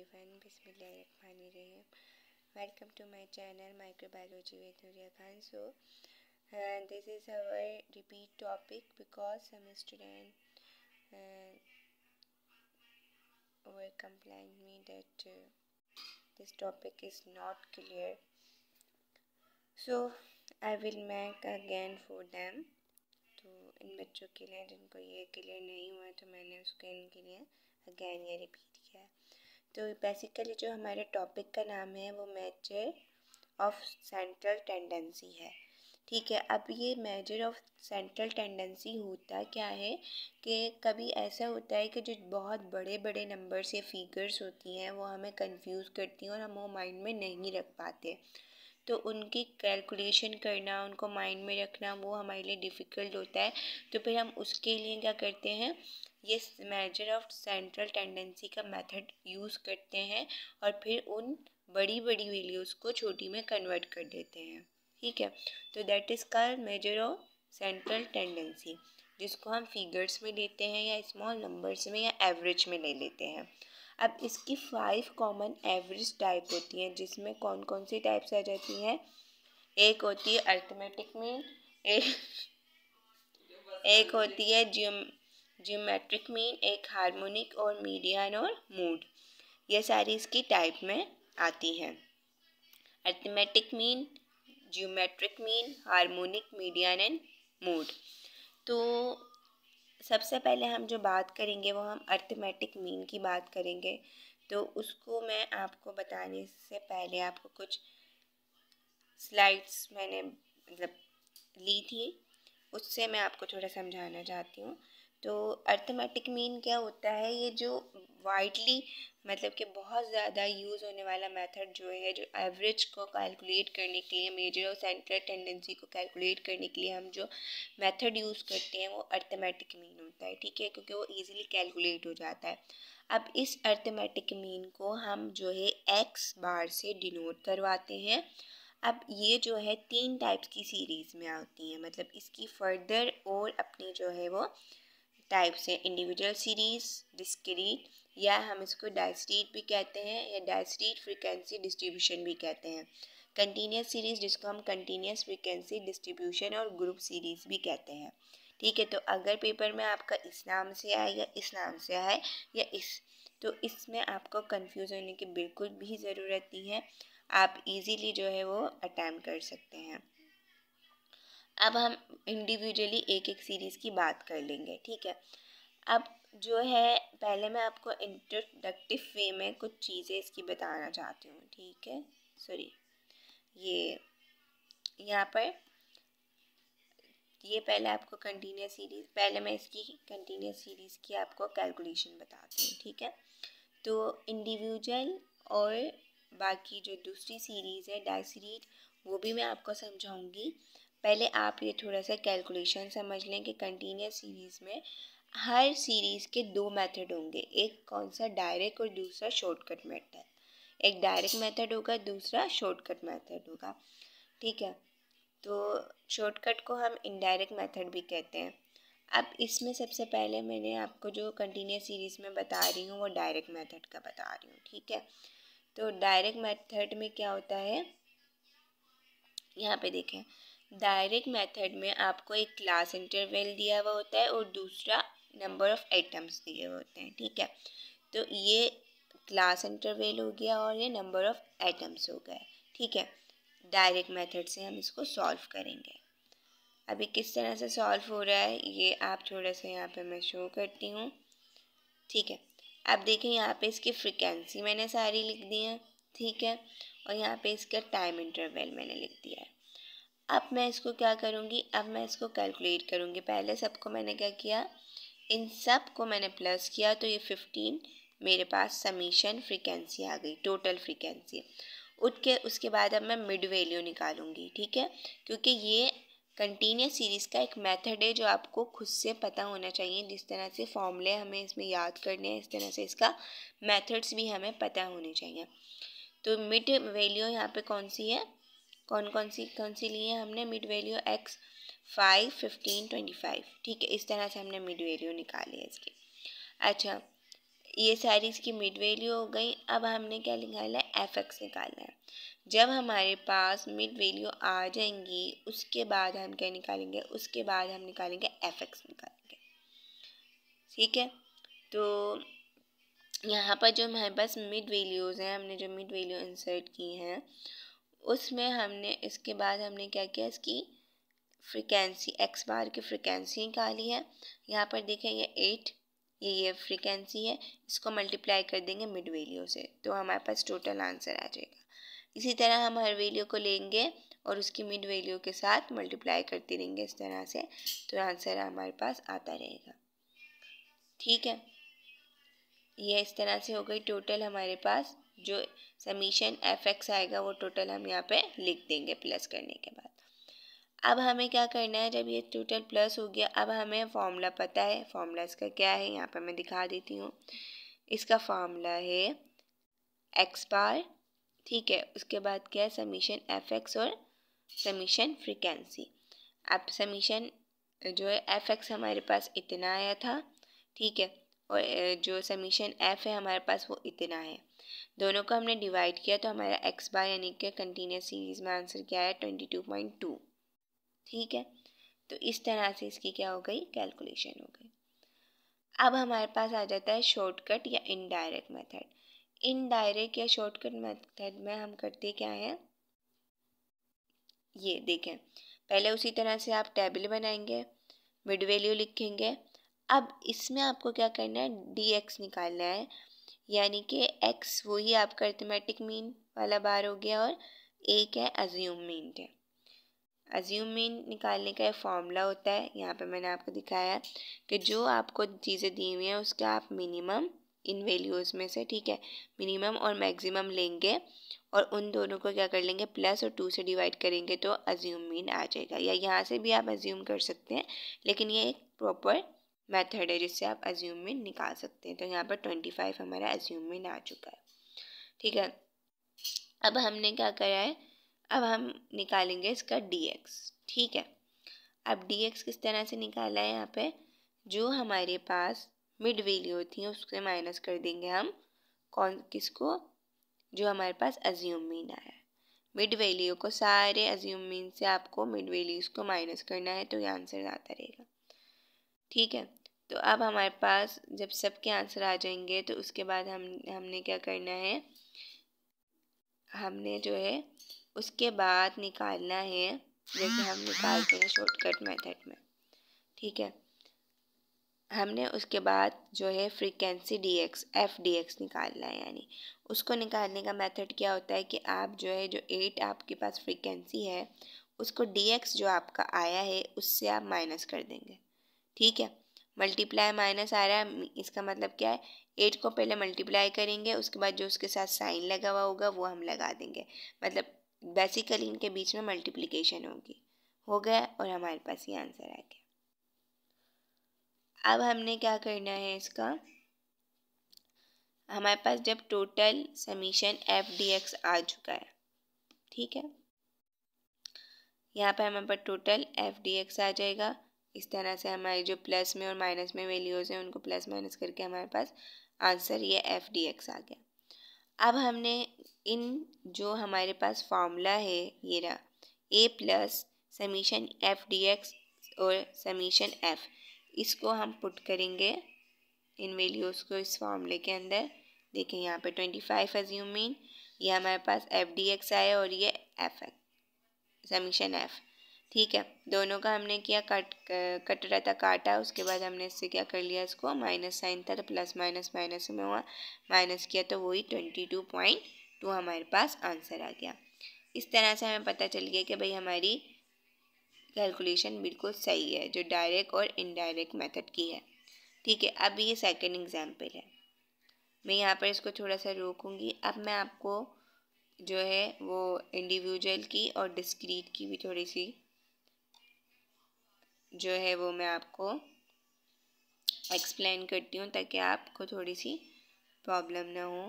everyone बिस्मिल्लाहिर्रहमानिर्रहीम welcome to my channel microbiology with Nooria Khan so this is our repeat topic because some students were complain me that this topic is not clear so I will make again for them तो इन बच्चों के लिए जिनको ये clear नहीं हुआ तो मैंने उसके इनके लिए अगेन ये रिपीट तो बेसिकली जो हमारे टॉपिक का नाम है वो मेजर ऑफ सेंट्रल टेंडेंसी है ठीक है अब ये मेजर ऑफ सेंट्रल टेंडेंसी होता क्या है कि कभी ऐसा होता है कि जो बहुत बड़े बड़े नंबर से फिगर्स होती हैं वो हमें कंफ्यूज करती हैं और हम वो माइंड में नहीं रख पाते तो उनकी कैलकुलेशन करना उनको माइंड में रखना वो हमारे लिए डिफ़िकल्ट होता है तो फिर हम उसके लिए क्या करते हैं ये मेजर ऑफ सेंट्रल टेंडेंसी का मेथड यूज़ करते हैं और फिर उन बड़ी बड़ी वैल्यूज़ को छोटी में कन्वर्ट कर देते हैं ठीक है तो that is call measure of central tendency जिसको हम फिगर्स में लेते हैं या स्मॉल नंबर्स में या एवरेज में ले लेते हैं अब इसकी फाइव कॉमन एवरेज टाइप होती हैं जिसमें कौन कौन सी टाइप्स आ जाती हैं एक होती है अर्थमेटिक मीन एक एक होती है जियम जियोमेट्रिक मीन एक हारमोनिक और मीडियन और मूड ये सारी इसकी टाइप में आती हैं arithmetic mean geometric mean harmonic median and mode तो सबसे पहले हम जो बात करेंगे वो हम अर्थमेटिक मीन की बात करेंगे तो उसको मैं आपको बताने से पहले आपको कुछ स्लाइड्स मैंने मतलब ली थी उससे मैं आपको थोड़ा समझाना चाहती हूँ तो अर्थमेटिक मीन क्या होता है ये जो वाइडली मतलब कि बहुत ज़्यादा यूज़ होने वाला मेथड जो है जो एवरेज को कैलकुलेट करने के लिए मेजर और सेंट्रल टेंडेंसी को कैलकुलेट करने के लिए हम जो मेथड यूज़ करते हैं वो अर्थमेटिक मीन होता है ठीक है क्योंकि वो इजीली कैलकुलेट हो जाता है अब इस अर्थमेटिक मीन को हम जो है एक्स बार से डिनोट करवाते हैं अब ये जो है तीन टाइप्स की सीरीज़ में आती हैं मतलब इसकी फर्दर और अपनी जो है वो टाइप्स हैं इंडिविजुअल सीरीज़ डिस्क्रीट या हम इसको डायस्टीट भी कहते हैं या डायस्टीट फ्रिक्वेंसी डिस्ट्रीब्यूशन भी कहते हैं कंटिन्यूस सीरीज जिसको हम कंटिन्यूस फ्रिक्वेंसी डिस्ट्रीब्यूशन और ग्रुप सीरीज भी कहते हैं ठीक है तो अगर पेपर में आपका इस नाम से आए या इस नाम से आए या इस तो इसमें आपको कंफ्यूज होने की बिल्कुल भी ज़रूरत नहीं है आप इजीली जो है वो अटैम्प्ट कर सकते हैं अब हम इंडिविजुअली एक एक सीरीज़ की बात कर लेंगे ठीक है अब जो है पहले मैं आपको इंट्रोडक्टिव वे में कुछ चीज़ें इसकी बताना चाहती हूँ ठीक है सॉरी ये यहाँ पर ये पहले आपको कंटिन्यूस सीरीज़ पहले मैं इसकी कंटिन्यूस सीरीज़ की आपको कैलकुलेशन बताती हूँ ठीक है तो इंडिविजुअल और बाकी जो दूसरी सीरीज़ है सीरीज वो भी मैं आपको समझाऊंगी पहले आप ये थोड़ा सा कैलकुलेशन समझ लें कि कंटिन्यूस सीरीज़ में हर सीरीज़ के दो मेथड होंगे एक कौन सा डायरेक्ट और दूसरा शॉर्टकट मेथड एक डायरेक्ट मेथड होगा दूसरा शॉर्टकट मेथड होगा ठीक है तो शॉर्टकट को हम इनडायरेक्ट मेथड भी कहते हैं अब इसमें सबसे पहले मैंने आपको जो कंटिन्यूस सीरीज़ में बता रही हूँ वो डायरेक्ट मेथड का बता रही हूँ ठीक है तो डायरेक्ट मेथड में क्या होता है यहाँ पे देखें डायरेक्ट मेथड में आपको एक क्लास इंटरवल दिया हुआ होता है और दूसरा नंबर ऑफ़ आइटम्स दिए होते हैं ठीक है तो ये क्लास इंटरवेल हो गया और ये नंबर ऑफ़ आइटम्स हो गए ठीक है डायरेक्ट मेथड से हम इसको सॉल्व करेंगे अभी किस तरह से सॉल्व हो रहा है ये आप थोड़ा सा यहाँ पे मैं शो करती हूँ ठीक है आप देखें यहाँ पे इसकी फ्रिक्वेंसी मैंने सारी लिख दी है ठीक है और यहाँ पे इसका टाइम इंटरवल मैंने लिख दिया है अब मैं इसको क्या करूँगी अब मैं इसको कैलकुलेट करूँगी पहले सबको मैंने क्या किया इन सब को मैंने प्लस किया तो ये फिफ्टीन मेरे पास समीशन फ्रीक्वेंसी आ गई टोटल फ्रीक्वेंसी उठ के उसके बाद अब मैं मिड वैल्यू निकालूंगी ठीक है क्योंकि ये कंटिन्यूस सीरीज़ का एक मेथड है जो आपको खुद से पता होना चाहिए जिस तरह से फॉर्मूले हमें इसमें याद करने हैं इस तरह से इसका मेथड्स भी हमें पता होने चाहिए तो मिड वैल्यू यहाँ पे कौन सी है कौन कौन सी कौन सी ली है हमने mid value X five fifteen twenty five ठीक है इस तरह से हमने मिड वैल्यू निकाली है इसकी अच्छा ये सारी इसकी मिड वैल्यू हो गई अब हमने क्या निकाला है एफ एक्स निकाला है जब हमारे पास मिड वैल्यू आ जाएंगी उसके बाद हम क्या निकालेंगे उसके बाद हम निकालेंगे एफ एक्स निकालेंगे ठीक है तो यहाँ पर जो हमारे पास मिड वैल्यूज़ हैं हमने जो मिड वैल्यू इंसर्ट की हैं उसमें हमने इसके बाद हमने क्या किया इसकी फ्रिक्वेंसी एक्स बार की फ्रिक्वेंसी निकाली है यहाँ पर देखें ये एट ये ये फ्रिक्वेंसी है इसको मल्टीप्लाई कर देंगे मिड वैल्यू से तो हमारे पास टोटल आंसर आ जाएगा इसी तरह हम हर वैल्यू को लेंगे और उसकी मिड वैल्यू के साथ मल्टीप्लाई करते रहेंगे इस तरह से तो आंसर हमारे पास आता रहेगा ठीक है ये इस तरह से हो गई टोटल हमारे पास जो समीशन एफ एक्स आएगा वो टोटल हम यहाँ पे लिख देंगे प्लस करने के बाद अब हमें क्या करना है जब ये टोटल प्लस हो गया अब हमें फार्मूला पता है फॉर्मूला इसका क्या है यहाँ पर मैं दिखा देती हूँ इसका फार्मूला है एक्स बार ठीक है उसके बाद क्या है समीशन एफ एक्स और समीशन फ्रिक्वेंसी अब समीशन जो है एफ एक्स हमारे पास इतना आया था ठीक है और जो समीशन एफ है हमारे पास वो इतना है दोनों को हमने डिवाइड किया तो हमारा एक्स बार यानी कि कंटिन्यूस सीरीज़ में आंसर क्या है ट्वेंटी टू पॉइंट टू ठीक है तो इस तरह से इसकी क्या हो गई कैलकुलेशन हो गई अब हमारे पास आ जाता है शॉर्टकट या इनडायरेक्ट मेथड इनडायरेक्ट या शॉर्टकट मेथड में हम करते क्या हैं ये देखें पहले उसी तरह से आप टेबल बनाएंगे मिड वैल्यू लिखेंगे अब इसमें आपको क्या करना है डी एक्स निकालना है यानी कि एक्स वही आपका अर्थमेटिक मीन वाला बार हो गया और एक है अज्यूम मीन है अज्यूम मीन निकालने का एक फॉर्मूला होता है यहाँ पे मैंने आपको दिखाया है कि जो आपको चीज़ें दी हुई हैं उसका आप मिनिमम इन वैल्यूज़ में से ठीक है मिनिमम और मैक्सिमम लेंगे और उन दोनों को क्या कर लेंगे प्लस और टू से डिवाइड करेंगे तो अज्यूम मीन आ जाएगा या यहाँ से भी आप अज्यूम कर सकते हैं लेकिन ये एक प्रॉपर मेथड है जिससे आप अज्यूम मीन निकाल सकते हैं तो यहाँ पर ट्वेंटी फाइव हमारा अज्यूम मीन आ चुका है ठीक है अब हमने क्या करा है अब हम निकालेंगे इसका डी एक्स ठीक है अब डी एक्स किस तरह से निकाला है यहाँ पे जो हमारे पास मिड वैल्यू होती है माइनस कर देंगे हम कौन किसको जो हमारे पास अज्यूम मीन आया है मिड वैल्यू को सारे अज्यूम मीन से आपको मिड वैल्यूज़ को माइनस करना है तो ये आंसर आता रहेगा ठीक है तो अब हमारे पास जब सबके आंसर आ जाएंगे तो उसके बाद हम हमने क्या करना है हमने जो है उसके बाद निकालना है जैसे हम निकालते हैं शॉर्टकट मेथड में ठीक है हमने उसके बाद जो है frequency D X F D X निकालना है यानी उसको निकालने का मेथड क्या होता है कि आप जो है जो एट आपके पास फ्रीक्वेंसी है उसको डी एक्स जो आपका आया है उससे आप माइनस कर देंगे ठीक है मल्टीप्लाई माइनस आ रहा है इसका मतलब क्या है एट को पहले मल्टीप्लाई करेंगे उसके बाद जो उसके साथ साइन लगा हुआ होगा वो हम लगा देंगे मतलब बेसिकली इनके बीच में मल्टीप्लिकेशन होगी हो गया और हमारे पास ये आंसर आ गया अब हमने क्या करना है इसका हमारे पास जब total summation F D X आ चुका है ठीक है यहाँ पर हमारे पास टोटल एफ डी एक्स आ जाएगा इस तरह से हमारे जो प्लस में और माइनस में वैल्यूज़ हैं उनको प्लस माइनस करके हमारे पास आंसर ये एफ डी एक्स आ गया अब हमने इन जो हमारे पास फार्मूला है ये रहा A plus summation F D X और समीशन एफ़ इसको हम पुट करेंगे इन वैल्यूज़ को इस फार्मूले के अंदर देखें यहाँ पे ट्वेंटी फाइव एज्यूमिन ये हमारे पास एफ डी एक्स आया और ये एफ एक्स समीशन एफ़ ठीक है दोनों का हमने किया कट कट रहा था काटा उसके बाद हमने इससे क्या कर लिया इसको माइनस साइन था तो प्लस माइनस माइनस में हुआ माइनस किया तो वही ट्वेंटी टू पॉइंट टू हमारे पास आंसर आ गया इस तरह से हमें पता चल गया कि भाई हमारी कैलकुलेशन बिल्कुल सही है जो डायरेक्ट और इनडायरेक्ट मेथड की है ठीक है अब ये सेकेंड एग्जाम्पल है मैं यहाँ पर इसको थोड़ा सा रोकूँगी अब मैं आपको जो है वो इंडिविजुअल की और डिस्क्रीट की भी थोड़ी सी जो है वो मैं आपको एक्सप्लेन करती हूँ ताकि आपको थोड़ी सी प्रॉब्लम ना हो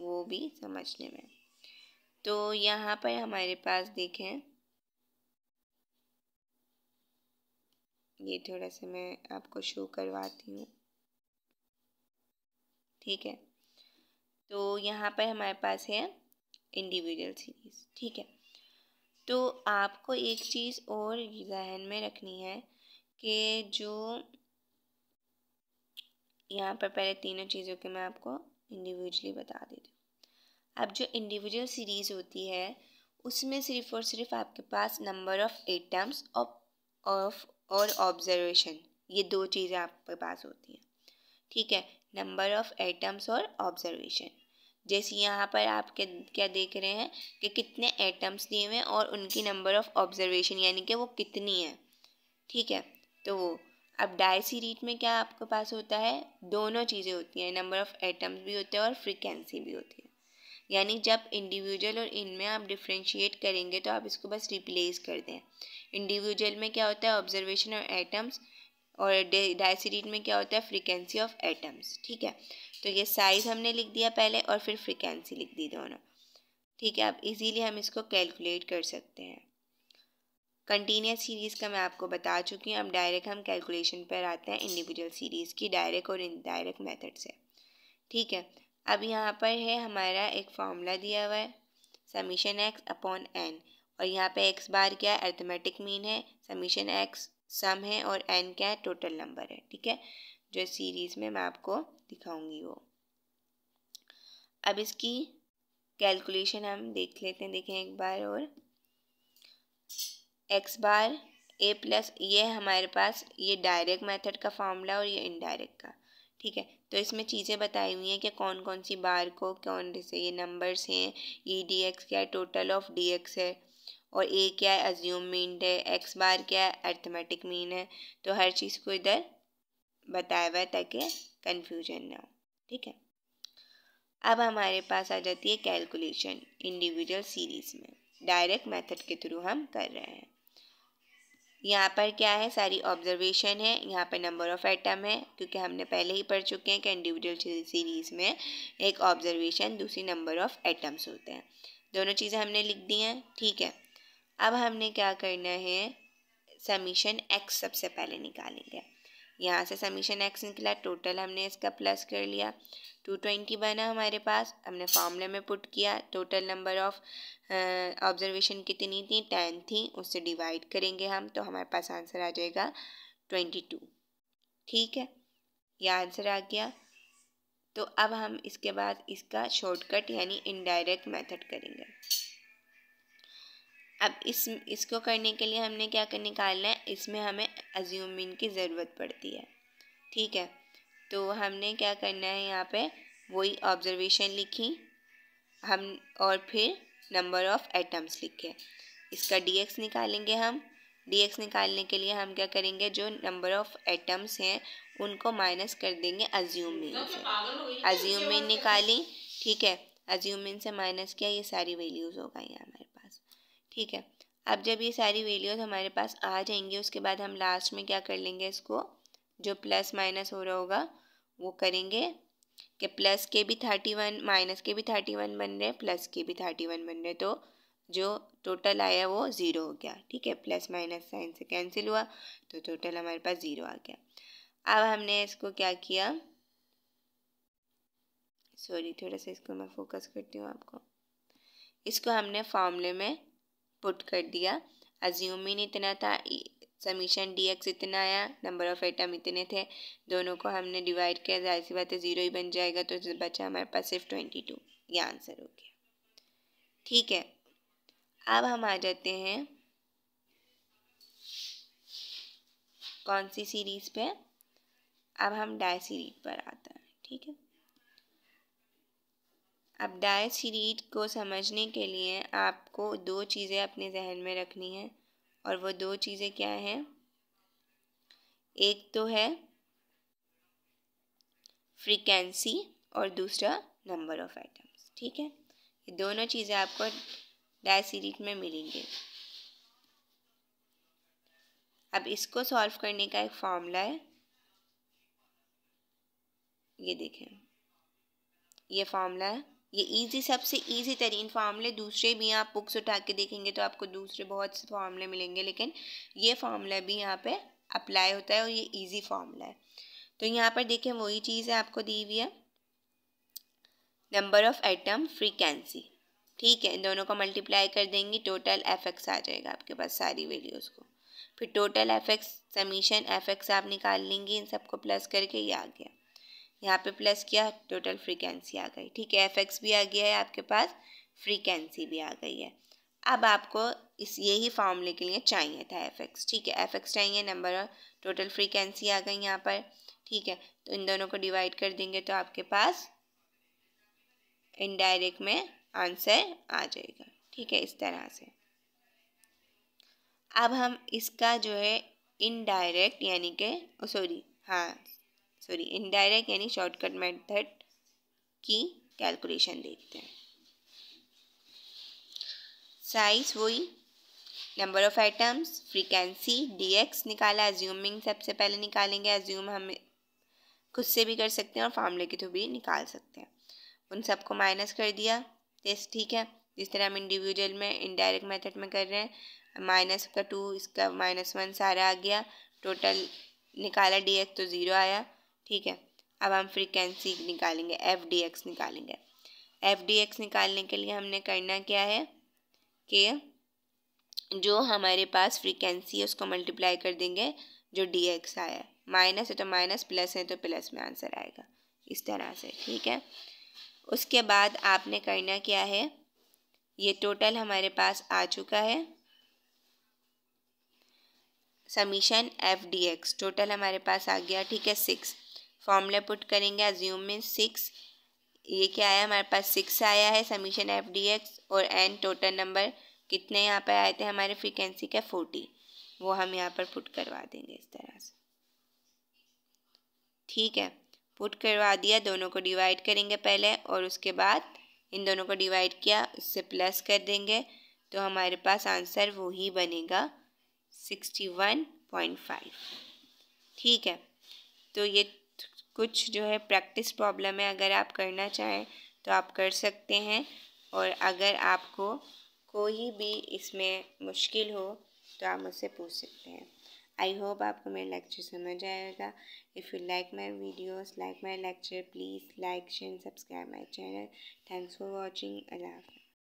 वो भी समझने में तो यहाँ पर हमारे पास देखें ये थोड़ा सा मैं आपको शो करवाती हूँ ठीक है तो यहाँ पर हमारे पास है इंडिविजुअल सीरीज़ ठीक है तो आपको एक चीज़ और जहन में रखनी है के जो यहाँ पर पहले तीनों चीज़ों के मैं आपको इंडिविजुअली बता देती हूँ अब जो इंडिविजुअल सीरीज़ होती है उसमें सिर्फ और सिर्फ आपके पास नंबर ऑफ़ एटम्स ऑफ और ऑब्जर्वेशन ये दो चीज़ें आपके पास होती हैं ठीक है नंबर ऑफ़ एटम्स और ऑब्जर्वेशन जैसे यहाँ पर आप क्या क्या देख रहे हैं कि कितने एटम्स दिए हुए हैं और उनकी नंबर ऑफ़ ऑब्जर्वेशन यानी कि वो कितनी है ठीक है तो वो अब डायसी रीट में क्या आपके पास होता है दोनों चीज़ें होती हैं नंबर ऑफ़ एटम्स भी होते हैं और फ्रिक्वेंसी भी होती है यानी जब इंडिविजुअल और इनमें आप डिफ्रेंशिएट करेंगे तो आप इसको बस रिप्लेस कर दें इंडिविजुअल में क्या होता है ऑब्जर्वेशन और एटम्स और डायसीट में क्या होता है फ्रिक्वेंसी ऑफ एटम्स ठीक है तो ये साइज़ हमने लिख दिया पहले और फिर फ्रिक्वेंसी लिख दी दोनों ठीक है अब इजीली हम इसको कैलकुलेट कर सकते हैं कंटीन्यूस सीरीज़ का मैं आपको बता चुकी हूँ अब डायरेक्ट हम कैलकुलेशन पर आते हैं इंडिविजुअल सीरीज़ की डायरेक्ट और इनडायरेक्ट मेथड से ठीक है अब यहाँ पर है हमारा एक फार्मूला दिया हुआ है समीशन एक्स अपॉन एन और यहाँ पे एक्स बार क्या है अर्थमेटिक मीन है समीशन एक्स सम है और एन क्या है टोटल नंबर है ठीक है जो सीरीज़ में मैं आपको दिखाऊँगी वो अब इसकी कैलकुलेशन हम देख लेते हैं देखें एक बार और एक्स बार ए प्लस ये हमारे पास ये डायरेक्ट मेथड का फार्मूला और ये इनडायरेक्ट का ठीक है तो इसमें चीज़ें बताई हुई हैं कि कौन कौन सी बार को कौन से ये नंबर्स हैं ई डी एक्स क्या है टोटल ऑफ डी एक्स है और ए क्या है अज्यूम मीन है एक्स बार क्या है अर्थमेटिक मीन है तो हर चीज़ को इधर बताया हुआ है ताकि कन्फ्यूजन ना हो ठीक है अब हमारे पास आ जाती है कैलकुलेशन इंडिविजुअल सीरीज़ में डायरेक्ट मेथड के थ्रू हम कर रहे हैं यहाँ पर क्या है सारी ऑब्जर्वेशन है यहाँ पर नंबर ऑफ़ एटम है क्योंकि हमने पहले ही पढ़ चुके हैं कि इंडिविजुअल सीरीज़ में एक ऑब्जर्वेशन दूसरी नंबर ऑफ़ एटम्स होते हैं दोनों चीज़ें हमने लिख दी हैं ठीक है अब हमने क्या करना है समीशन एक्स सबसे पहले निकालेंगे यहाँ से समीशन एक्स निकला टोटल हमने इसका प्लस कर लिया टू ट्वेंटी बना हमारे पास हमने फॉर्मूले में पुट किया टोटल नंबर ऑफ ऑब्जर्वेशन कितनी थी टेन थी उससे डिवाइड करेंगे हम तो हमारे पास आंसर आ जाएगा ट्वेंटी टू ठीक है यह आंसर आ गया तो अब हम इसके बाद इसका शॉर्टकट यानी इनडायरेक्ट मेथड करेंगे अब इस इसको करने के लिए हमने क्या कर निकालना है इसमें हमें अज्यूमिन की ज़रूरत पड़ती है ठीक है तो हमने क्या करना है यहाँ पे वही ऑब्जर्वेशन लिखी हम और फिर नंबर ऑफ़ एटम्स लिखे इसका डीएक्स निकालेंगे हम डीएक्स निकालने के लिए हम क्या करेंगे जो नंबर ऑफ़ एटम्स हैं उनको माइनस कर देंगे अज्यूमिन तो से अज्यूमिन तो निकाली ठीक है अज्यूमिन से माइनस किया ये सारी वैल्यूज़ हो गई हमारी ठीक है अब जब ये सारी वैल्यूज़ हमारे पास आ जाएंगी उसके बाद हम लास्ट में क्या कर लेंगे इसको जो प्लस माइनस हो रहा होगा वो करेंगे कि प्लस के भी थर्टी वन माइनस के भी थर्टी वन बन रहे प्लस के भी थर्टी वन बन रहे तो जो टोटल आया वो ज़ीरो हो गया ठीक है प्लस माइनस साइन से कैंसिल हुआ तो टोटल हमारे पास ज़ीरो आ गया अब हमने इसको क्या किया सॉरी थोड़ा सा इसको मैं फोकस करती हूँ आपको इसको हमने फॉर्मूले में पुट कर दिया अज्यूमिन इतना था समीशन डी एक्स इतना आया नंबर ऑफ़ आइटम इतने थे दोनों को हमने डिवाइड किया जाहिर सी बात है ज़ीरो ही बन जाएगा तो बचा हमारे पास सिर्फ ट्वेंटी टू ये आंसर हो गया ठीक है अब हम आ जाते हैं कौन सी सीरीज़ पे अब हम डाई सीरीज पर आते हैं ठीक है अब डाय सीरीड को समझने के लिए आपको दो चीज़ें अपने जहन में रखनी हैं और वो दो चीज़ें क्या हैं एक तो है फ्रीक्वेंसी और दूसरा नंबर ऑफ आइटम्स ठीक है ये दोनों चीज़ें आपको डाय सीरीज में मिलेंगे अब इसको सॉल्व करने का एक फॉर्मूला है ये देखें ये फॉर्मूला है ये इजी सबसे इजी तरीन फार्मूले दूसरे भी आप बुक्स उठा के देखेंगे तो आपको दूसरे बहुत से फार्मूले मिलेंगे लेकिन ये फार्मूला भी यहाँ पे अप्लाई होता है और ये इजी फार्मूला है तो यहाँ पर देखें वही चीज़ है आपको दी हुई है नंबर ऑफ एटम फ्रीकेंसी ठीक है इन दोनों को मल्टीप्लाई कर देंगे टोटल एफ आ जाएगा आपके पास सारी वेल्यूज़ को फिर total F X summation F आप निकाल लेंगे इन सबको प्लस करके ये आ गया यहाँ पे प्लस किया टोटल फ्रीक्वेंसी आ गई ठीक है एफ एक्स भी आ गया है आपके पास फ्रीक्वेंसी भी आ गई है अब आपको इस यही फॉर्मूले के लिए चाहिए था एफ एक्स ठीक है एफ एक्स चाहिए नंबर और टोटल फ्रीक्वेंसी आ गई यहाँ पर ठीक है तो इन दोनों को डिवाइड कर देंगे तो आपके पास इनडायरेक्ट में आंसर आ जाएगा ठीक है इस तरह से अब हम इसका जो है इनडायरेक्ट यानी कि सॉरी हाँ सॉरी इनडायरेक्ट यानी शॉर्टकट मेथड की कैलकुलेशन देखते हैं साइज वही number of items frequency DX निकाला एज्यूमिंग सबसे पहले निकालेंगे एज्यूम हम खुद से भी कर सकते हैं और फार्मूले के थ्रू भी निकाल सकते हैं उन सबको माइनस कर दिया टेस्ट ठीक है जिस तरह हम इंडिविजुअल में इनडायरेक्ट मेथड में कर रहे हैं माइनस का टू इसका माइनस वन सारा आ गया टोटल निकाला डी एक्स तो ज़ीरो आया ठीक है अब हम फ्रीक्वेंसी निकालेंगे एफ डी एक्स निकालेंगे एफ डी एक्स निकालने के लिए हमने करना क्या है कि जो हमारे पास फ्रीक्वेंसी है उसको मल्टीप्लाई कर देंगे जो डी एक्स आया है माइनस है तो माइनस प्लस है तो प्लस में आंसर आएगा इस तरह से ठीक है उसके बाद आपने करना क्या है ये टोटल हमारे पास आ चुका है summation F D X total हमारे पास आ गया ठीक है सिक्स फॉर्मूला पुट करेंगे अज्यूम में सिक्स ये क्या आया हमारे पास सिक्स आया है समीशन एफ डी एक्स और एन टोटल नंबर कितने यहाँ पर आए थे हमारे फ्रिक्वेंसी का फोर्टी वो हम यहाँ पर पुट करवा देंगे इस तरह से ठीक है पुट करवा दिया दोनों को डिवाइड करेंगे पहले और उसके बाद इन दोनों को डिवाइड किया उससे प्लस कर देंगे तो हमारे पास आंसर वो ही बनेगा सिक्सटी वन पॉइंट फाइव ठीक है तो ये कुछ जो है प्रैक्टिस प्रॉब्लम है अगर आप करना चाहें तो आप कर सकते हैं और अगर आपको कोई भी इसमें मुश्किल हो तो आप मुझसे पूछ सकते हैं आई होप आपको मेरा लेक्चर समझ आएगा if you like my videos like my lecture please like share subscribe my channel thanks for watching Allah